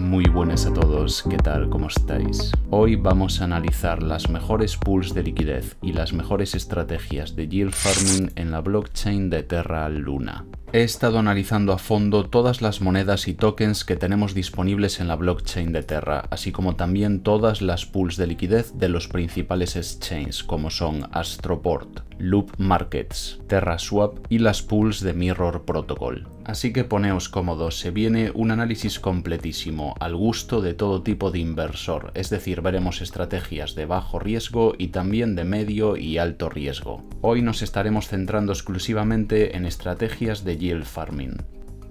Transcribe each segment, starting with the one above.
Muy buenas a todos, ¿qué tal? ¿Cómo estáis? Hoy vamos a analizar las mejores pools de liquidez y las mejores estrategias de yield farming en la blockchain de Terra Luna. He estado analizando a fondo todas las monedas y tokens que tenemos disponibles en la blockchain de Terra, así como también todas las pools de liquidez de los principales exchanges, como son Astroport, Loop Markets, TerraSwap y las pools de Mirror Protocol. Así que poneos cómodos, se viene un análisis completísimo, al gusto de todo tipo de inversor, es decir, veremos estrategias de bajo riesgo y también de medio y alto riesgo. Hoy nos estaremos centrando exclusivamente en estrategias de el farming.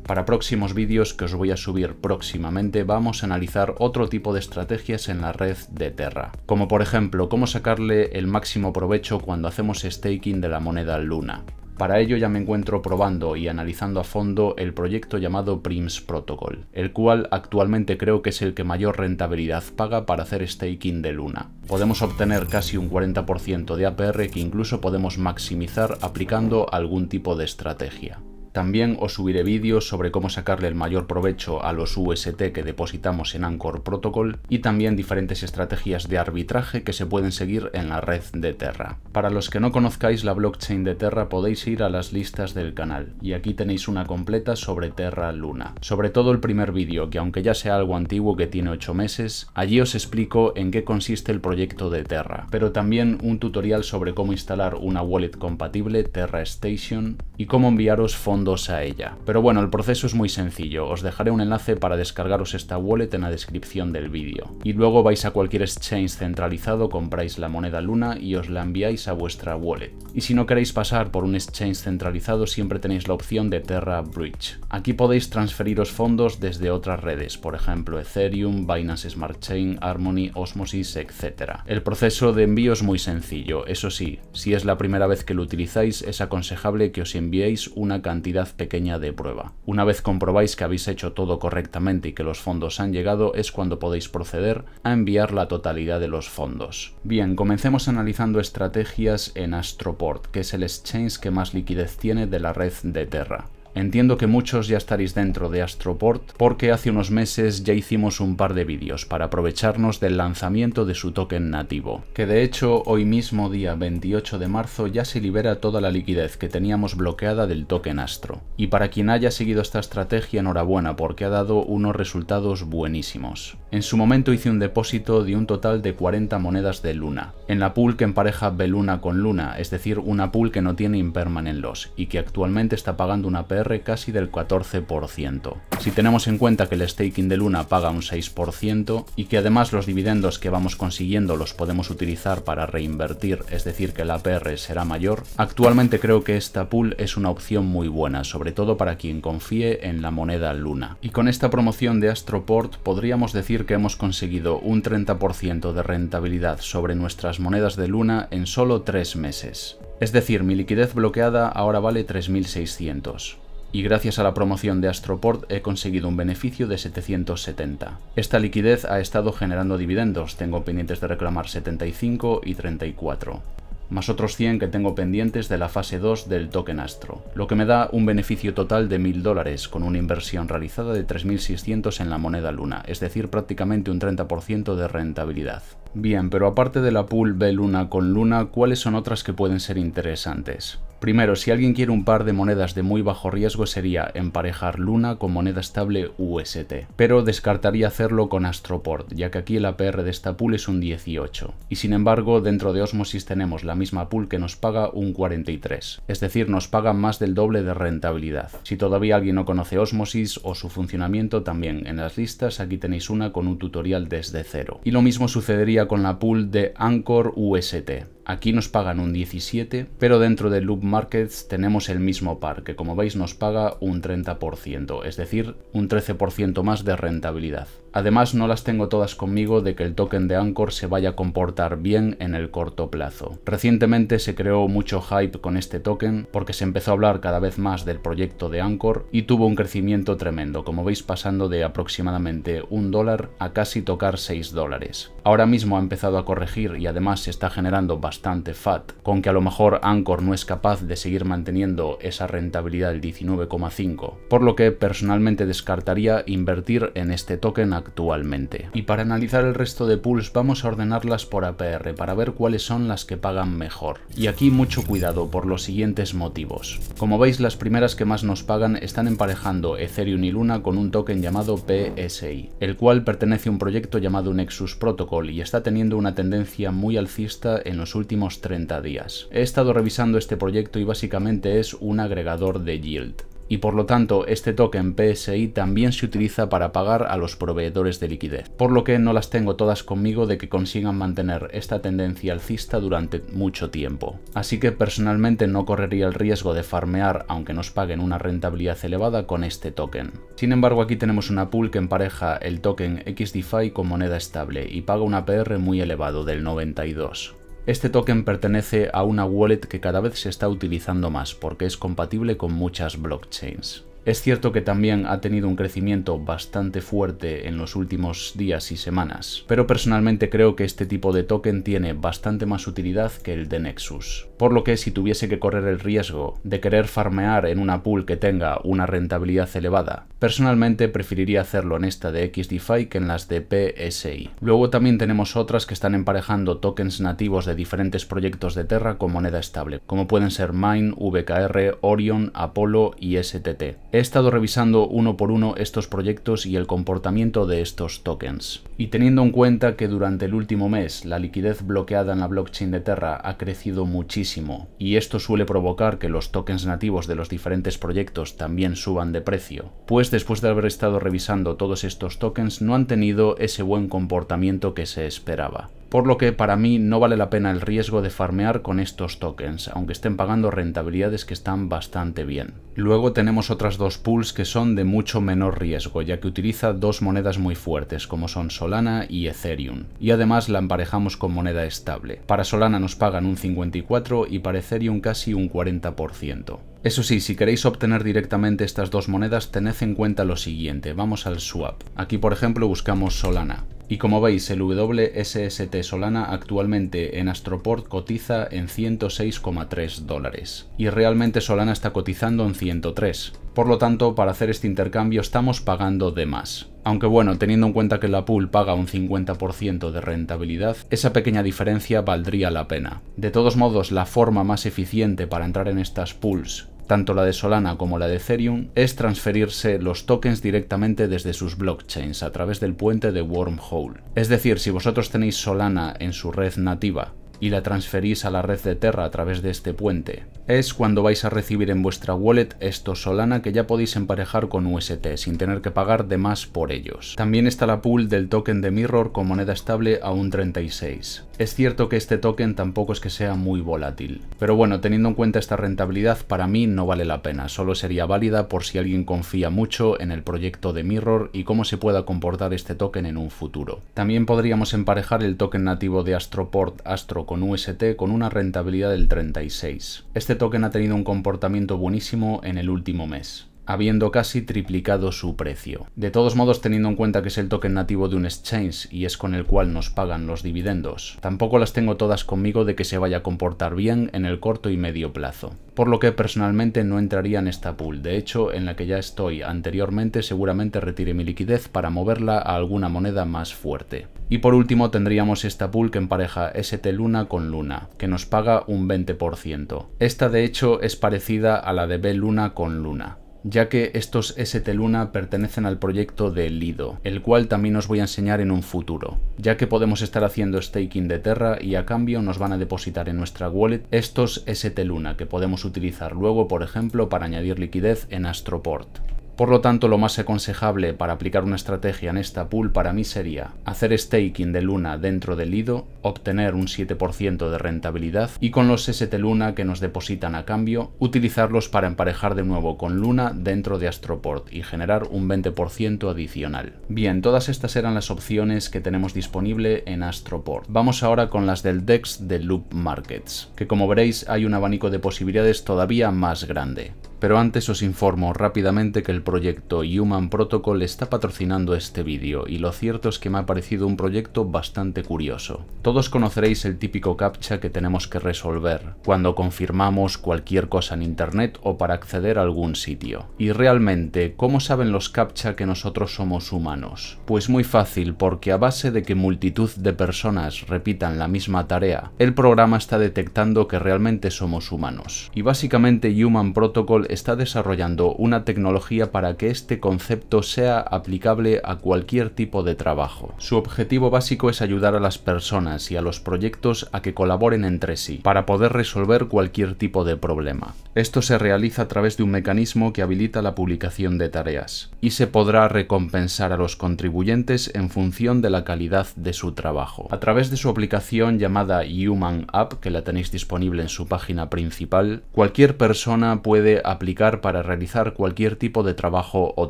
Para próximos vídeos que os voy a subir próximamente vamos a analizar otro tipo de estrategias en la red de Terra, como por ejemplo cómo sacarle el máximo provecho cuando hacemos staking de la moneda Luna. Para ello ya me encuentro probando y analizando a fondo el proyecto llamado Prims Protocol, el cual actualmente creo que es el que mayor rentabilidad paga para hacer staking de Luna. Podemos obtener casi un 40% de APR que incluso podemos maximizar aplicando algún tipo de estrategia. También os subiré vídeos sobre cómo sacarle el mayor provecho a los UST que depositamos en Anchor Protocol y también diferentes estrategias de arbitraje que se pueden seguir en la red de Terra. Para los que no conozcáis la blockchain de Terra podéis ir a las listas del canal y aquí tenéis una completa sobre Terra Luna. Sobre todo el primer vídeo que aunque ya sea algo antiguo que tiene 8 meses, allí os explico en qué consiste el proyecto de Terra, pero también un tutorial sobre cómo instalar una wallet compatible Terra Station y cómo enviaros fondos a ella. Pero bueno, el proceso es muy sencillo, os dejaré un enlace para descargaros esta wallet en la descripción del vídeo. Y luego vais a cualquier exchange centralizado, compráis la moneda Luna y os la enviáis a vuestra wallet. Y si no queréis pasar por un exchange centralizado, siempre tenéis la opción de Terra Bridge. Aquí podéis transferiros fondos desde otras redes, por ejemplo Ethereum, Binance Smart Chain, Harmony, Osmosis, etc. El proceso de envío es muy sencillo, eso sí, si es la primera vez que lo utilizáis es aconsejable que os enviéis una cantidad pequeña de prueba. Una vez comprobáis que habéis hecho todo correctamente y que los fondos han llegado, es cuando podéis proceder a enviar la totalidad de los fondos. Bien, comencemos analizando estrategias en Astroport, que es el exchange que más liquidez tiene de la red de Terra. Entiendo que muchos ya estaréis dentro de Astroport porque hace unos meses ya hicimos un par de vídeos para aprovecharnos del lanzamiento de su token nativo, que de hecho hoy mismo día 28 de marzo ya se libera toda la liquidez que teníamos bloqueada del token Astro. Y para quien haya seguido esta estrategia enhorabuena porque ha dado unos resultados buenísimos. En su momento hice un depósito de un total de 40 monedas de Luna, en la pool que empareja Beluna con Luna, es decir, una pool que no tiene impermanent loss y que actualmente está pagando una per casi del 14%. Si tenemos en cuenta que el staking de Luna paga un 6% y que además los dividendos que vamos consiguiendo los podemos utilizar para reinvertir, es decir que la APR será mayor, actualmente creo que esta pool es una opción muy buena, sobre todo para quien confíe en la moneda Luna. Y con esta promoción de Astroport podríamos decir que hemos conseguido un 30% de rentabilidad sobre nuestras monedas de Luna en solo 3 meses. Es decir, mi liquidez bloqueada ahora vale 3.600 y gracias a la promoción de Astroport he conseguido un beneficio de 770. Esta liquidez ha estado generando dividendos, tengo pendientes de reclamar 75 y 34 más otros 100 que tengo pendientes de la fase 2 del token Astro, lo que me da un beneficio total de 1.000 dólares, con una inversión realizada de 3.600 en la moneda Luna, es decir, prácticamente un 30% de rentabilidad. Bien, pero aparte de la pool B luna con luna, ¿cuáles son otras que pueden ser interesantes? Primero, si alguien quiere un par de monedas de muy bajo riesgo sería emparejar Luna con moneda estable UST, pero descartaría hacerlo con Astroport, ya que aquí el APR de esta pool es un 18, y sin embargo dentro de Osmosis tenemos la misma pool que nos paga un 43, es decir, nos paga más del doble de rentabilidad. Si todavía alguien no conoce Osmosis o su funcionamiento también en las listas, aquí tenéis una con un tutorial desde cero. Y lo mismo sucedería con la pool de Anchor UST. Aquí nos pagan un 17, pero dentro de Loop Markets tenemos el mismo par, que como veis nos paga un 30%, es decir, un 13% más de rentabilidad. Además no las tengo todas conmigo de que el token de Anchor se vaya a comportar bien en el corto plazo. Recientemente se creó mucho hype con este token porque se empezó a hablar cada vez más del proyecto de Anchor y tuvo un crecimiento tremendo, como veis pasando de aproximadamente un dólar a casi tocar 6 dólares. Ahora mismo ha empezado a corregir y además se está generando bastante fat, con que a lo mejor Anchor no es capaz de seguir manteniendo esa rentabilidad del 19,5, por lo que personalmente descartaría invertir en este token actualmente. Y para analizar el resto de pools vamos a ordenarlas por APR para ver cuáles son las que pagan mejor. Y aquí mucho cuidado por los siguientes motivos. Como veis las primeras que más nos pagan están emparejando Ethereum y Luna con un token llamado PSI, el cual pertenece a un proyecto llamado Nexus Protocol y está teniendo una tendencia muy alcista en los últimos últimos 30 días. He estado revisando este proyecto y básicamente es un agregador de yield y por lo tanto este token PSI también se utiliza para pagar a los proveedores de liquidez, por lo que no las tengo todas conmigo de que consigan mantener esta tendencia alcista durante mucho tiempo. Así que personalmente no correría el riesgo de farmear aunque nos paguen una rentabilidad elevada con este token. Sin embargo aquí tenemos una pool que empareja el token XDeFi con moneda estable y paga una APR muy elevado del 92. Este token pertenece a una wallet que cada vez se está utilizando más porque es compatible con muchas blockchains. Es cierto que también ha tenido un crecimiento bastante fuerte en los últimos días y semanas, pero personalmente creo que este tipo de token tiene bastante más utilidad que el de Nexus por lo que si tuviese que correr el riesgo de querer farmear en una pool que tenga una rentabilidad elevada, personalmente preferiría hacerlo en esta de XDeFi que en las de PSI. Luego también tenemos otras que están emparejando tokens nativos de diferentes proyectos de Terra con moneda estable, como pueden ser Mine, VKR, Orion, Apollo y STT. He estado revisando uno por uno estos proyectos y el comportamiento de estos tokens. Y teniendo en cuenta que durante el último mes la liquidez bloqueada en la blockchain de Terra ha crecido muchísimo, y esto suele provocar que los tokens nativos de los diferentes proyectos también suban de precio, pues después de haber estado revisando todos estos tokens no han tenido ese buen comportamiento que se esperaba por lo que para mí no vale la pena el riesgo de farmear con estos tokens, aunque estén pagando rentabilidades que están bastante bien. Luego tenemos otras dos pools que son de mucho menor riesgo, ya que utiliza dos monedas muy fuertes, como son Solana y Ethereum, y además la emparejamos con moneda estable. Para Solana nos pagan un 54 y parecería un casi un 40%. Eso sí, si queréis obtener directamente estas dos monedas, tened en cuenta lo siguiente, vamos al swap. Aquí por ejemplo buscamos Solana. Y como veis, el WSST Solana actualmente en Astroport cotiza en 106,3 dólares. Y realmente Solana está cotizando en 103. Por lo tanto, para hacer este intercambio estamos pagando de más. Aunque bueno, teniendo en cuenta que la pool paga un 50% de rentabilidad, esa pequeña diferencia valdría la pena. De todos modos, la forma más eficiente para entrar en estas pools tanto la de Solana como la de Ethereum, es transferirse los tokens directamente desde sus blockchains a través del puente de Wormhole. Es decir, si vosotros tenéis Solana en su red nativa y la transferís a la red de Terra a través de este puente, es cuando vais a recibir en vuestra wallet estos Solana que ya podéis emparejar con UST sin tener que pagar de más por ellos. También está la pool del token de Mirror con moneda estable a un 36. Es cierto que este token tampoco es que sea muy volátil, pero bueno, teniendo en cuenta esta rentabilidad para mí no vale la pena, solo sería válida por si alguien confía mucho en el proyecto de Mirror y cómo se pueda comportar este token en un futuro. También podríamos emparejar el token nativo de Astroport Astro con UST con una rentabilidad del 36. Este token ha tenido un comportamiento buenísimo en el último mes habiendo casi triplicado su precio. De todos modos, teniendo en cuenta que es el token nativo de un exchange y es con el cual nos pagan los dividendos, tampoco las tengo todas conmigo de que se vaya a comportar bien en el corto y medio plazo. Por lo que personalmente no entraría en esta pool, de hecho en la que ya estoy anteriormente seguramente retire mi liquidez para moverla a alguna moneda más fuerte. Y por último tendríamos esta pool que empareja ST Luna con Luna, que nos paga un 20%. Esta de hecho es parecida a la de B Luna con Luna ya que estos ST Luna pertenecen al proyecto de Lido, el cual también os voy a enseñar en un futuro, ya que podemos estar haciendo staking de Terra y a cambio nos van a depositar en nuestra wallet estos ST Luna que podemos utilizar luego, por ejemplo, para añadir liquidez en Astroport. Por lo tanto, lo más aconsejable para aplicar una estrategia en esta pool para mí sería hacer staking de Luna dentro del Lido, obtener un 7% de rentabilidad y con los ST Luna que nos depositan a cambio, utilizarlos para emparejar de nuevo con Luna dentro de Astroport y generar un 20% adicional. Bien, todas estas eran las opciones que tenemos disponible en Astroport. Vamos ahora con las del DEX de Loop Markets, que como veréis hay un abanico de posibilidades todavía más grande. Pero antes os informo rápidamente que el proyecto Human Protocol está patrocinando este vídeo y lo cierto es que me ha parecido un proyecto bastante curioso. Todos conoceréis el típico captcha que tenemos que resolver cuando confirmamos cualquier cosa en internet o para acceder a algún sitio. Y realmente, ¿cómo saben los captcha que nosotros somos humanos? Pues muy fácil porque a base de que multitud de personas repitan la misma tarea, el programa está detectando que realmente somos humanos. Y básicamente Human Protocol está desarrollando una tecnología para que este concepto sea aplicable a cualquier tipo de trabajo. Su objetivo básico es ayudar a las personas y a los proyectos a que colaboren entre sí, para poder resolver cualquier tipo de problema. Esto se realiza a través de un mecanismo que habilita la publicación de tareas, y se podrá recompensar a los contribuyentes en función de la calidad de su trabajo. A través de su aplicación llamada Human App, que la tenéis disponible en su página principal, cualquier persona puede aplicar para realizar cualquier tipo de trabajo o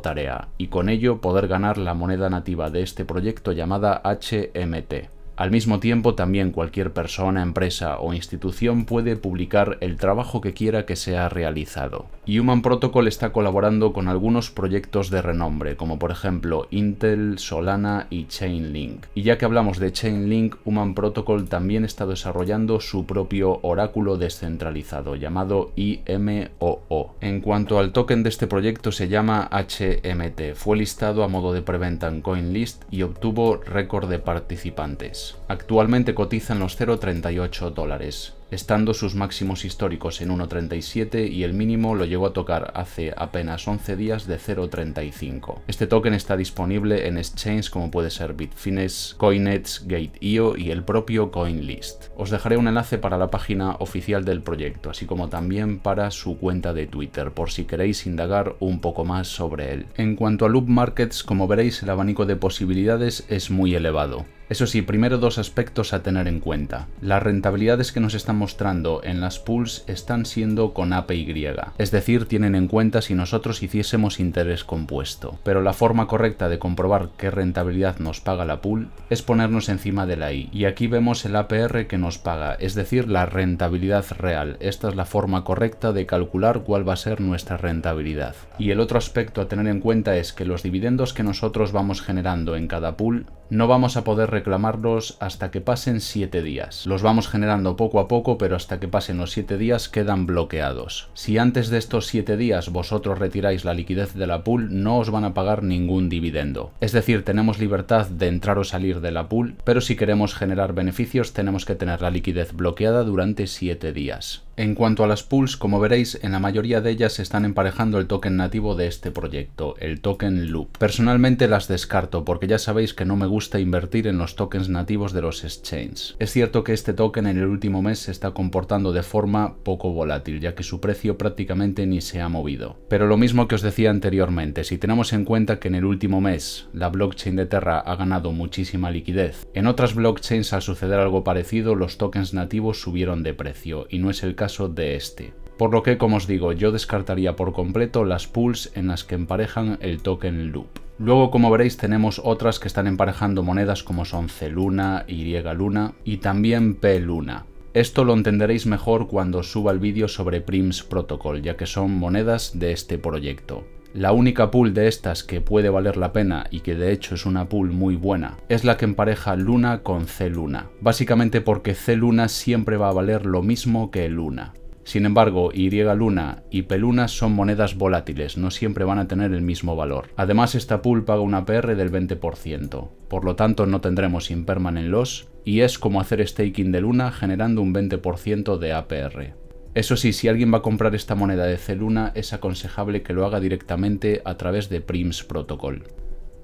tarea, y con ello poder ganar la moneda nativa de este proyecto llamada HMT. Al mismo tiempo, también cualquier persona, empresa o institución puede publicar el trabajo que quiera que sea realizado. Human Protocol está colaborando con algunos proyectos de renombre, como por ejemplo Intel, Solana y Chainlink. Y ya que hablamos de Chainlink, Human Protocol también está desarrollando su propio oráculo descentralizado llamado IMOO. En cuanto al token de este proyecto se llama HMT, fue listado a modo de preventa en CoinList y obtuvo récord de participantes. Actualmente cotizan los 0,38 dólares, estando sus máximos históricos en 1,37 y el mínimo lo llegó a tocar hace apenas 11 días de 0,35. Este token está disponible en exchanges como puede ser Bitfinex, Coinets, Gate.io y el propio CoinList. Os dejaré un enlace para la página oficial del proyecto, así como también para su cuenta de Twitter, por si queréis indagar un poco más sobre él. En cuanto a Loop Markets, como veréis, el abanico de posibilidades es muy elevado. Eso sí, primero dos aspectos a tener en cuenta. Las rentabilidades que nos están mostrando en las pools están siendo con APY, es decir, tienen en cuenta si nosotros hiciésemos interés compuesto. Pero la forma correcta de comprobar qué rentabilidad nos paga la pool es ponernos encima de la I. Y aquí vemos el APR que nos paga, es decir, la rentabilidad real. Esta es la forma correcta de calcular cuál va a ser nuestra rentabilidad. Y el otro aspecto a tener en cuenta es que los dividendos que nosotros vamos generando en cada pool no vamos a poder reclamarlos hasta que pasen 7 días. Los vamos generando poco a poco, pero hasta que pasen los 7 días quedan bloqueados. Si antes de estos 7 días vosotros retiráis la liquidez de la pool, no os van a pagar ningún dividendo. Es decir, tenemos libertad de entrar o salir de la pool, pero si queremos generar beneficios tenemos que tener la liquidez bloqueada durante 7 días. En cuanto a las pools, como veréis, en la mayoría de ellas se están emparejando el token nativo de este proyecto, el token Loop. Personalmente las descarto porque ya sabéis que no me gusta invertir en los tokens nativos de los exchanges. Es cierto que este token en el último mes se está comportando de forma poco volátil, ya que su precio prácticamente ni se ha movido. Pero lo mismo que os decía anteriormente, si tenemos en cuenta que en el último mes la blockchain de Terra ha ganado muchísima liquidez, en otras blockchains al suceder algo parecido los tokens nativos subieron de precio, y no es el caso de este. Por lo que, como os digo, yo descartaría por completo las pools en las que emparejan el token loop. Luego, como veréis, tenemos otras que están emparejando monedas como son C Luna, Y Luna y también P Luna. Esto lo entenderéis mejor cuando suba el vídeo sobre Prims Protocol, ya que son monedas de este proyecto. La única pool de estas que puede valer la pena y que de hecho es una pool muy buena es la que empareja Luna con C Luna, básicamente porque C Luna siempre va a valer lo mismo que Luna. Sin embargo, Y Luna y P Luna son monedas volátiles, no siempre van a tener el mismo valor. Además, esta pool paga una APR del 20%, por lo tanto no tendremos impermanent loss y es como hacer staking de Luna generando un 20% de APR. Eso sí, si alguien va a comprar esta moneda de Celuna, es aconsejable que lo haga directamente a través de PRIMS Protocol.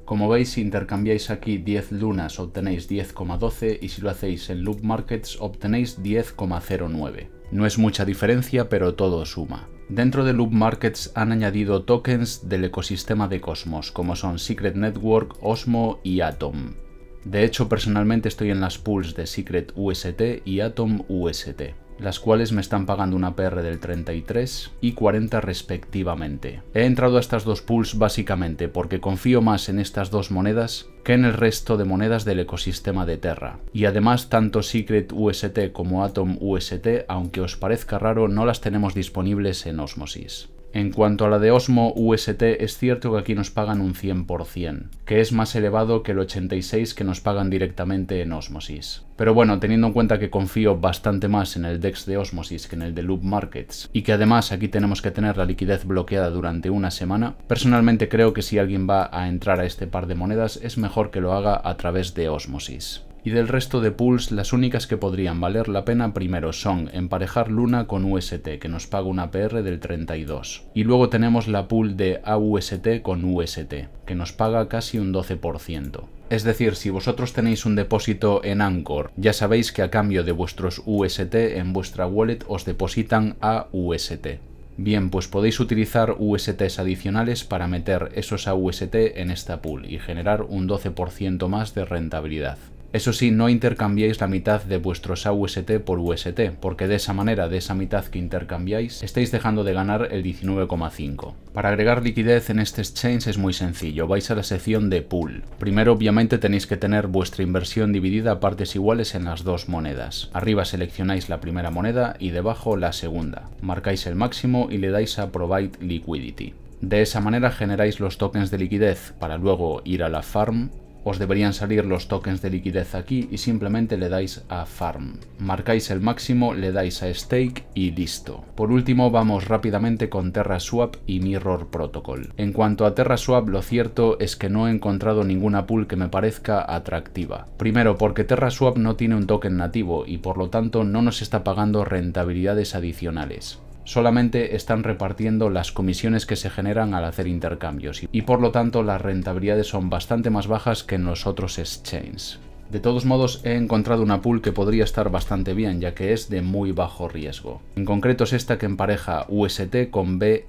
Como veis, si intercambiáis aquí 10 lunas obtenéis 10,12 y si lo hacéis en Loop Markets obtenéis 10,09. No es mucha diferencia, pero todo suma. Dentro de Loop Markets han añadido tokens del ecosistema de Cosmos, como son Secret Network, Osmo y Atom. De hecho, personalmente estoy en las pools de Secret UST y Atom UST las cuales me están pagando una PR del 33 y 40 respectivamente. He entrado a estas dos pools básicamente porque confío más en estas dos monedas que en el resto de monedas del ecosistema de Terra. Y además tanto Secret UST como Atom UST, aunque os parezca raro, no las tenemos disponibles en Osmosis. En cuanto a la de Osmo UST, es cierto que aquí nos pagan un 100%, que es más elevado que el 86 que nos pagan directamente en Osmosis. Pero bueno, teniendo en cuenta que confío bastante más en el DEX de Osmosis que en el de Loop Markets, y que además aquí tenemos que tener la liquidez bloqueada durante una semana, personalmente creo que si alguien va a entrar a este par de monedas es mejor que lo haga a través de Osmosis y del resto de pools las únicas que podrían valer la pena primero son emparejar Luna con UST, que nos paga una PR del 32. Y luego tenemos la pool de AUST con UST, que nos paga casi un 12%. Es decir, si vosotros tenéis un depósito en Anchor, ya sabéis que a cambio de vuestros UST en vuestra wallet os depositan AUST. Bien, pues podéis utilizar USTs adicionales para meter esos AUST en esta pool y generar un 12% más de rentabilidad. Eso sí, no intercambiéis la mitad de vuestros AUST por UST, porque de esa manera, de esa mitad que intercambiáis, estáis dejando de ganar el 19,5. Para agregar liquidez en este exchange es muy sencillo, vais a la sección de pool. Primero obviamente tenéis que tener vuestra inversión dividida a partes iguales en las dos monedas. Arriba seleccionáis la primera moneda y debajo la segunda. Marcáis el máximo y le dais a Provide Liquidity. De esa manera generáis los tokens de liquidez para luego ir a la farm os deberían salir los tokens de liquidez aquí y simplemente le dais a Farm. Marcáis el máximo, le dais a Stake y listo. Por último vamos rápidamente con TerraSwap y Mirror Protocol. En cuanto a TerraSwap lo cierto es que no he encontrado ninguna pool que me parezca atractiva. Primero porque TerraSwap no tiene un token nativo y por lo tanto no nos está pagando rentabilidades adicionales solamente están repartiendo las comisiones que se generan al hacer intercambios y por lo tanto las rentabilidades son bastante más bajas que en los otros exchanges. De todos modos, he encontrado una pool que podría estar bastante bien, ya que es de muy bajo riesgo. En concreto es esta que empareja UST con BETH,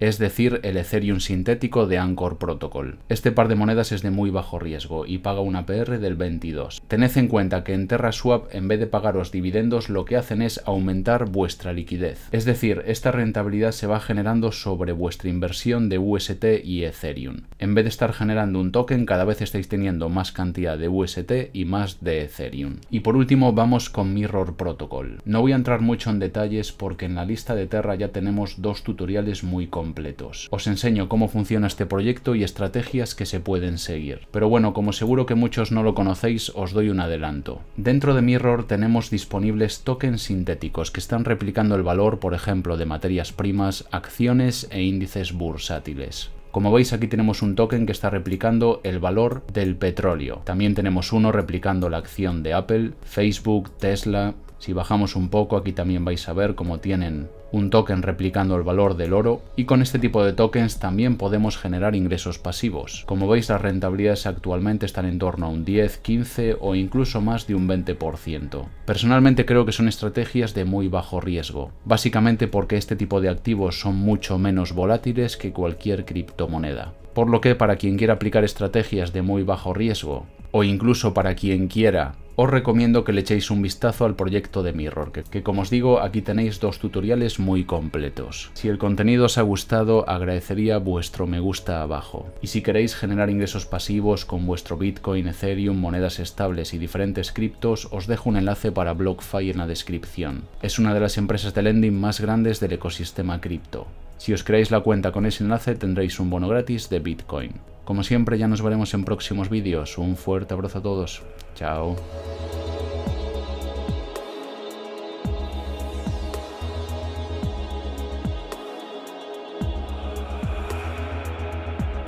es decir, el Ethereum sintético de Anchor Protocol. Este par de monedas es de muy bajo riesgo y paga una PR del 22. Tened en cuenta que en TerraSwap, en vez de pagaros dividendos, lo que hacen es aumentar vuestra liquidez. Es decir, esta rentabilidad se va generando sobre vuestra inversión de UST y Ethereum. En vez de estar generando un token, cada vez estáis teniendo más cantidad de UST y más de Ethereum. Y por último vamos con Mirror Protocol. No voy a entrar mucho en detalles porque en la lista de Terra ya tenemos dos tutoriales muy completos. Os enseño cómo funciona este proyecto y estrategias que se pueden seguir. Pero bueno, como seguro que muchos no lo conocéis, os doy un adelanto. Dentro de Mirror tenemos disponibles tokens sintéticos que están replicando el valor, por ejemplo, de materias primas, acciones e índices bursátiles. Como veis aquí tenemos un token que está replicando el valor del petróleo. También tenemos uno replicando la acción de Apple, Facebook, Tesla. Si bajamos un poco aquí también vais a ver cómo tienen un token replicando el valor del oro y con este tipo de tokens también podemos generar ingresos pasivos. Como veis las rentabilidades actualmente están en torno a un 10, 15 o incluso más de un 20%. Personalmente creo que son estrategias de muy bajo riesgo, básicamente porque este tipo de activos son mucho menos volátiles que cualquier criptomoneda. Por lo que para quien quiera aplicar estrategias de muy bajo riesgo o incluso para quien quiera os recomiendo que le echéis un vistazo al proyecto de Mirror, que, que como os digo, aquí tenéis dos tutoriales muy completos. Si el contenido os ha gustado, agradecería vuestro me gusta abajo. Y si queréis generar ingresos pasivos con vuestro Bitcoin, Ethereum, monedas estables y diferentes criptos, os dejo un enlace para BlockFi en la descripción. Es una de las empresas de lending más grandes del ecosistema cripto. Si os creáis la cuenta con ese enlace tendréis un bono gratis de Bitcoin. Como siempre, ya nos veremos en próximos vídeos. Un fuerte abrazo a todos. Chao.